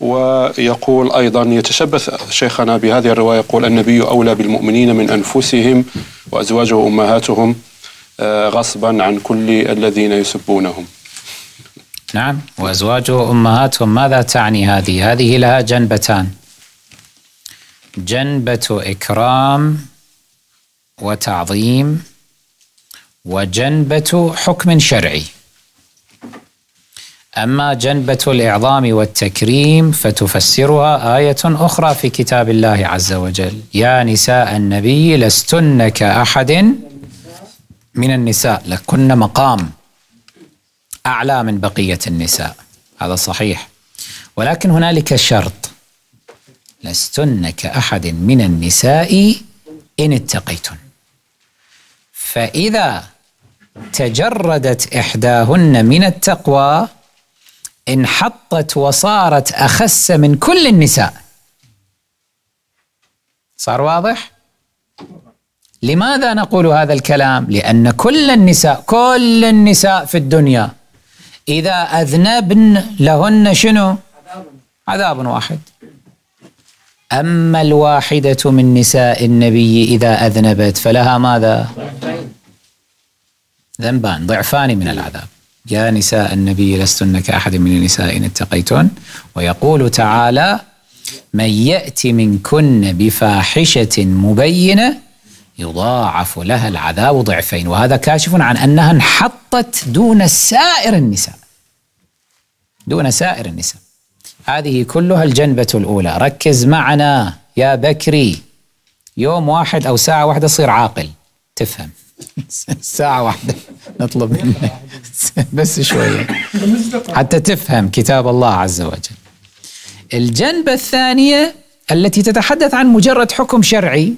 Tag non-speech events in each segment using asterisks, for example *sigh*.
ويقول أيضا يتشبث شيخنا بهذه الرواية يقول النبي أولى بالمؤمنين من أنفسهم وأزواجه أمهاتهم آه، غصبا عن كل الذين يسبونهم نعم وأزواجه أمهاتهم ماذا تعني هذه؟ هذه لها جنبتان جنبة إكرام وتعظيم وجنبة حكم شرعي أما جنبة الإعظام والتكريم فتفسرها آية أخرى في كتاب الله عز وجل يا نساء النبي لستن كأحد من النساء لكن مقام أعلى من بقية النساء هذا صحيح ولكن هنالك شرط لستن كأحد من النساء إن اتقيتن فإذا تجردت إحداهن من التقوى انحطت وصارت أخس من كل النساء صار واضح؟ لماذا نقول هذا الكلام؟ لأن كل النساء كل النساء في الدنيا إذا أذنبن لهن شنو؟ عذاب واحد أما الواحدة من نساء النبي إذا أذنبت فلها ماذا؟ ذنبان ضعفان من العذاب يا نساء النبي لستن كأحد من النساء إن اتقيتن ويقول تعالى من يأت منكن بفاحشة مبينة يضاعف لها العذاب ضعفين وهذا كاشف عن أنها انحطت دون سائر النساء دون سائر النساء هذه كلها الجنبة الأولى ركز معنا يا بكري يوم واحد أو ساعة واحدة صير عاقل تفهم *laughs* ساعة واحدة نطلب منه *laughs* بس شوية حتى تفهم كتاب الله عز وجل الجنبة الثانية التي تتحدث عن مجرد حكم شرعي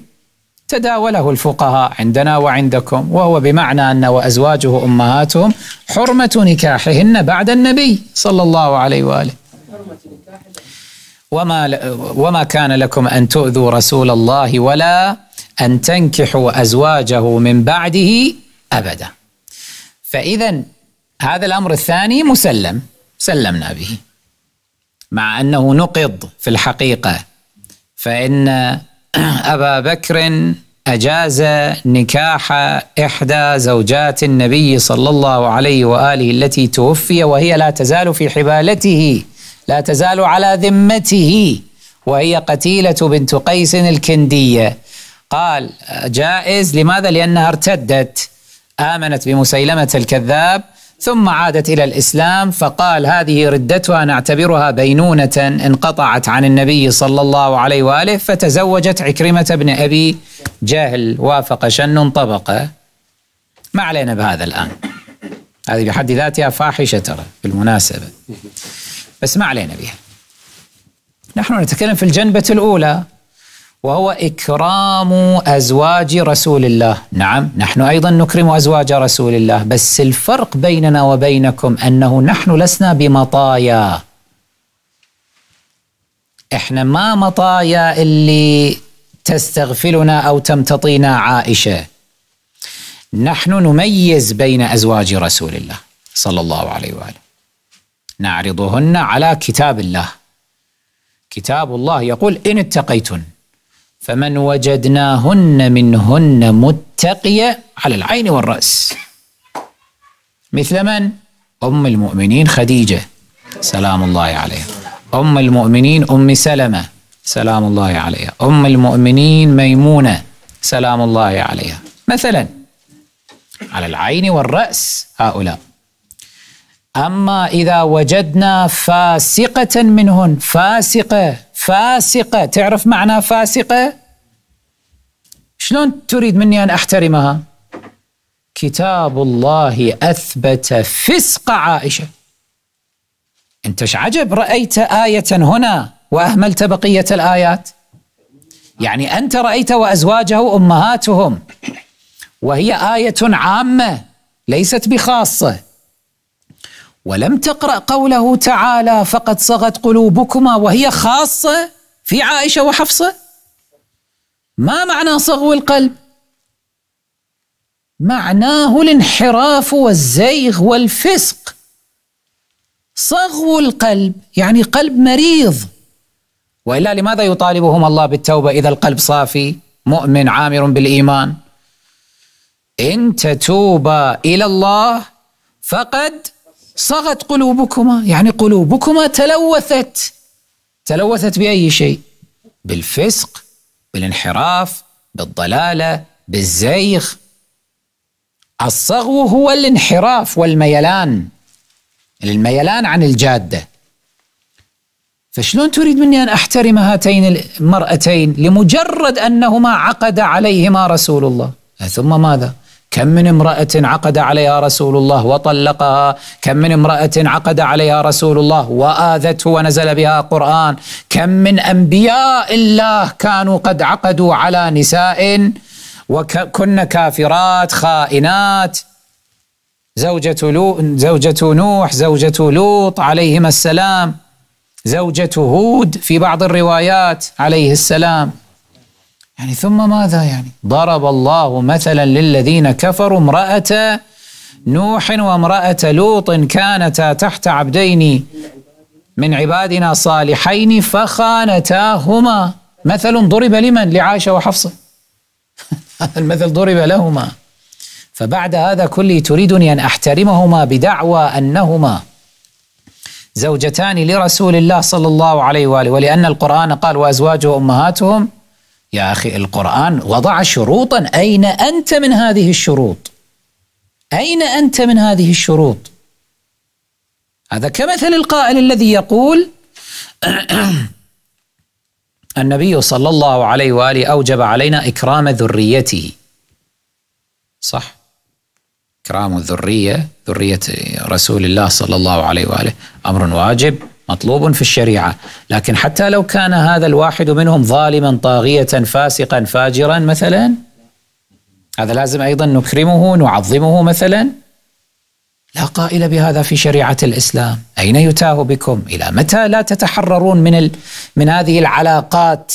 تداوله الفقهاء عندنا وعندكم وهو بمعنى أن وأزواجه أمهاتهم حرمة نكاحهن بعد النبي صلى الله عليه وآله وما, وما كان لكم أن تؤذوا رسول الله ولا أن تنكحوا أزواجه من بعده أبداً فإذا هذا الأمر الثاني مسلم سلمنا به مع أنه نقض في الحقيقة فإن *clears throat* أبا بكر أجاز نكاح إحدى زوجات النبي صلى الله عليه وآله التي توفي وهي لا تزال في حبالته لا تزال على ذمته وهي قتيلة بنت قيس الكندية قال جائز لماذا؟ لأنها ارتدت آمنت بمسيلمة الكذاب ثم عادت إلى الإسلام فقال هذه ردتها نعتبرها بينونة انقطعت عن النبي صلى الله عليه وآله فتزوجت عكرمة بن أبي جهل وافق شن طبقة ما علينا بهذا الآن هذه بحد ذاتها فاحشة ترى بالمناسبة بس ما علينا بها نحن نتكلم في الجنبة الأولى وهو إكرام أزواج رسول الله نعم نحن أيضا نكرم أزواج رسول الله بس الفرق بيننا وبينكم أنه نحن لسنا بمطايا إحنا ما مطايا اللي تستغفلنا أو تمتطينا عائشة نحن نميز بين أزواج رسول الله صلى الله عليه وآله نعرضهن على كتاب الله كتاب الله يقول إن اتقيتن فمن وجدناهن منهن متقية على العين والرأس مثل من؟ أم المؤمنين خديجة سلام الله عليها أم المؤمنين أم سلمة سلام الله عليها أم المؤمنين ميمونة سلام الله عليها مثلا على العين والرأس هؤلاء أما إذا وجدنا فاسقة منهن فاسقة فاسقة تعرف معنى فاسقة شلون تريد مني أن أحترمها كتاب الله أثبت فسق عائشة أنت عجب رأيت آية هنا وأهملت بقية الآيات يعني أنت رأيت وأزواجه أمهاتهم وهي آية عامة ليست بخاصة ولم تقرا قوله تعالى فقد صغت قلوبكما وهي خاصه في عائشه وحفصه ما معنى صغو القلب معناه الانحراف والزيغ والفسق صغو القلب يعني قلب مريض والا لماذا يطالبهم الله بالتوبه اذا القلب صافي مؤمن عامر بالايمان ان تتوبا الى الله فقد صغت قلوبكما يعني قلوبكما تلوثت تلوثت باي شيء بالفسق بالانحراف بالضلاله بالزيغ الصغو هو الانحراف والميلان الميلان عن الجاده فشلون تريد مني ان احترم هاتين المرأتين لمجرد انهما عقد عليهما رسول الله ثم ماذا؟ كم من امرأة عقد عليها رسول الله وطلقها كم من امرأة عقد عليها رسول الله وآذته ونزل بها قرآن كم من أنبياء الله كانوا قد عقدوا على نساء وكن كافرات خائنات زوجة, لو زوجة نوح زوجة لوط عليهما السلام زوجة هود في بعض الروايات عليه السلام يعني ثم ماذا يعني ضرب الله مثلا للذين كفروا امرأة نوح وامرأة لوط كانتا تحت عبدين من عبادنا صالحين فخانتاهما مثل ضرب لمن لعائشة وحفصة هذا *laughs* المثل ضرب لهما فبعد هذا كله تريدني أن أحترمهما بدعوى أنهما زوجتان لرسول الله صلى الله عليه وآله ولأن القرآن قال وأزواجه أمهاتهم يا اخي القران وضع شروطا اين انت من هذه الشروط اين انت من هذه الشروط هذا كمثل القائل الذي يقول *clears throat* النبي صلى الله عليه واله اوجب علينا اكرام ذريته صح اكرام الذريه ذريه رسول الله صلى الله عليه واله امر واجب مطلوب في الشريعه، لكن حتى لو كان هذا الواحد منهم ظالما طاغيه فاسقا فاجرا مثلا هذا لازم ايضا نكرمه نعظمه مثلا لا قائل بهذا في شريعه الاسلام، اين يتاه بكم؟ الى متى لا تتحررون من ال... من هذه العلاقات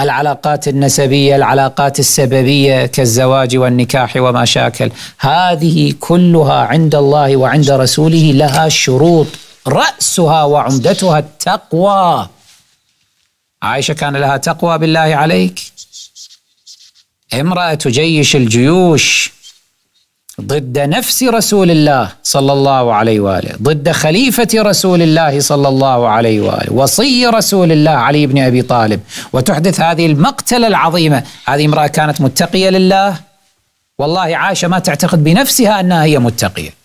العلاقات النسبيه، العلاقات السببيه كالزواج والنكاح وما شاكل، هذه كلها عند الله وعند رسوله لها شروط رأسها وعمدتها التقوى عائشة كان لها تقوى بالله عليك امرأة تجيش الجيوش ضد نفس رسول الله صلى الله عليه واله، ضد خليفه رسول الله صلى الله عليه واله، وصي رسول الله علي بن ابي طالب، وتحدث هذه المقتله العظيمه، هذه امراه كانت متقيه لله والله عائشه ما تعتقد بنفسها انها هي متقيه.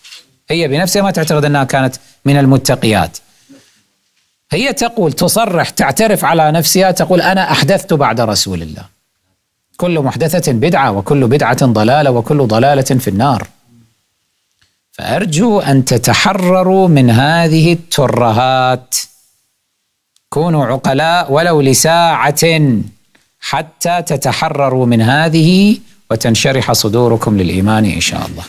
هي بنفسها ما تعتقد أنها كانت من المتقيات هي تقول تصرح تعترف على نفسها تقول أنا أحدثت بعد رسول الله كل محدثة بدعة وكل بدعة ضلالة وكل ضلالة في النار فأرجو أن تتحرروا من هذه الترهات كونوا عقلاء ولو لساعة حتى تتحرروا من هذه وتنشرح صدوركم للإيمان إن شاء الله